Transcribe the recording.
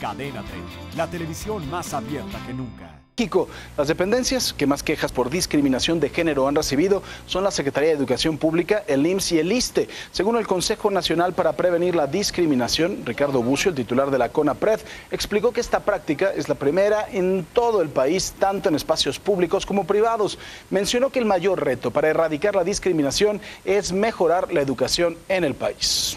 Cadena 30, la televisión más abierta que nunca. Kiko, las dependencias que más quejas por discriminación de género han recibido son la Secretaría de Educación Pública, el IMSS y el ISTE. Según el Consejo Nacional para Prevenir la Discriminación, Ricardo Bucio, el titular de la CONAPRED, explicó que esta práctica es la primera en todo el país, tanto en espacios públicos como privados. Mencionó que el mayor reto para erradicar la discriminación es mejorar la educación en el país.